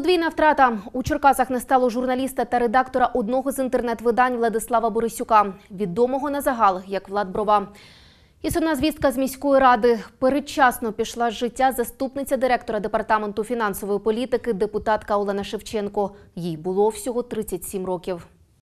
Подвійна втрата у Черкасах не стало журналіста та редактора одного з інтернет-видань Владислава Борисюка, відомого на загал як Влад Брова. І сумна звістка з міської ради передчасно пішла з життя заступниця директора департаменту фінансової політики, депутатка Олена Шевченко. Їй було всього 37 років.